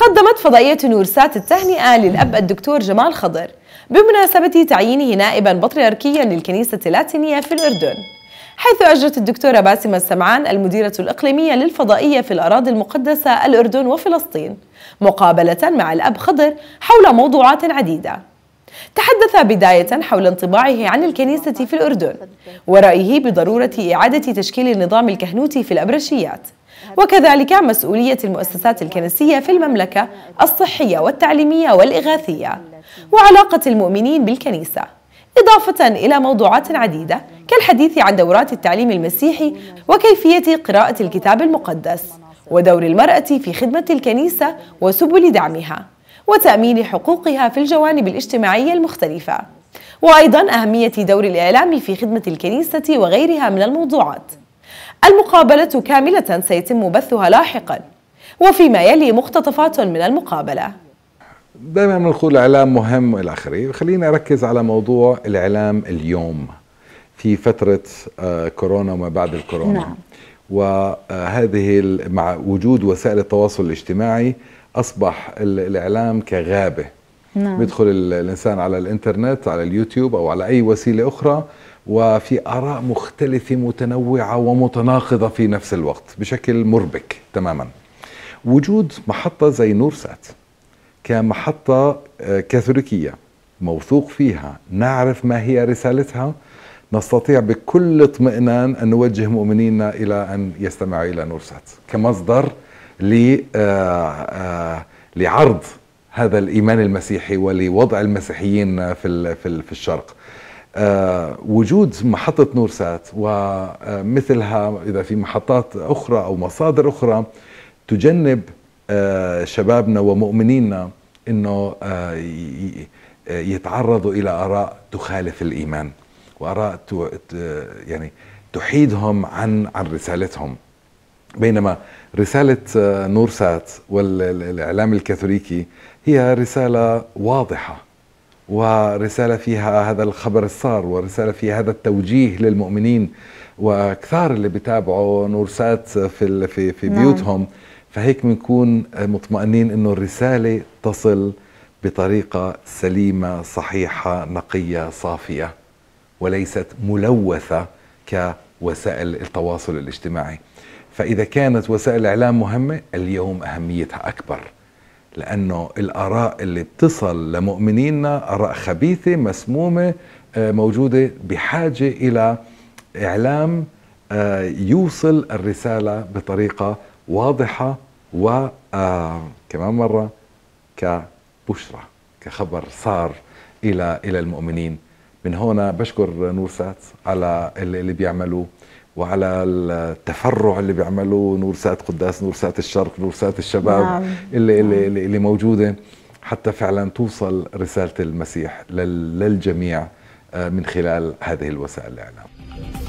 قدمت فضائية نورسات التهنئة للأب الدكتور جمال خضر بمناسبة تعيينه نائبا بطريركيا للكنيسة اللاتينية في الأردن حيث أجرت الدكتورة باسمة السمعان المديرة الإقليمية للفضائية في الأراضي المقدسة الأردن وفلسطين مقابلة مع الأب خضر حول موضوعات عديدة تحدث بداية حول انطباعه عن الكنيسة في الأردن ورأيه بضرورة إعادة تشكيل النظام الكهنوتي في الأبرشيات وكذلك مسؤولية المؤسسات الكنسية في المملكة الصحية والتعليمية والإغاثية وعلاقة المؤمنين بالكنيسة إضافة إلى موضوعات عديدة كالحديث عن دورات التعليم المسيحي وكيفية قراءة الكتاب المقدس ودور المرأة في خدمة الكنيسة وسبل دعمها وتأمين حقوقها في الجوانب الاجتماعية المختلفة وأيضا أهمية دور الإعلام في خدمة الكنيسة وغيرها من الموضوعات المقابلة كاملة سيتم بثها لاحقا وفيما يلي مقتطفات من المقابلة دائما بنقول الإعلام مهم إلى آخره خليني أركز على موضوع الإعلام اليوم في فترة آه، كورونا وما بعد الكورونا نعم. وهذه مع وجود وسائل التواصل الاجتماعي اصبح الاعلام كغابه نعم. بيدخل الانسان على الانترنت على اليوتيوب او على اي وسيله اخرى وفي اراء مختلفه متنوعه ومتناقضه في نفس الوقت بشكل مربك تماما وجود محطه زي نورسات كمحطه آه، كاثوليكيه موثوق فيها نعرف ما هي رسالتها نستطيع بكل اطمئنان ان نوجه مؤمنينا الى ان يستمعوا الى نورسات كمصدر آه، آه، لعرض هذا الايمان المسيحي ولوضع المسيحيين في في الشرق آه، وجود محطة نورسات ومثلها إذا في محطات أخرى أو مصادر أخرى تجنب شبابنا ومؤمنينا أنه يتعرضوا إلى آراء تخالف الإيمان وآراء يعني تحيدهم عن عن رسالتهم بينما رسالة آه، نورسات والإعلام الكاثوليكي هي رسالة واضحة ورسالة فيها هذا الخبر الصار ورسالة فيها هذا التوجيه للمؤمنين وكثار اللي بيتابعوا نورسات في في في نعم. بيوتهم فهيك بنكون مطمئنين انه الرسالة تصل بطريقة سليمة صحيحة نقية صافية وليست ملوثة كوسائل التواصل الاجتماعي فإذا كانت وسائل الإعلام مهمة اليوم أهميتها أكبر لأنه الآراء اللي بتصل لمؤمنينا آراء خبيثة مسمومة آه، موجودة بحاجة إلى إعلام آه، يوصل الرسالة بطريقة واضحة و آه، كمان مرة كبشرى كخبر صار إلى إلى المؤمنين من هنا بشكر نورسات على اللي بيعملوه وعلى التفرع اللي بيعملوه نور سات قداس نور سات الشرق نور سات الشباب نعم. اللي, اللي, نعم. اللي, اللي موجودة حتى فعلا توصل رسالة المسيح للجميع آه، من خلال هذه الوسائل الإعلام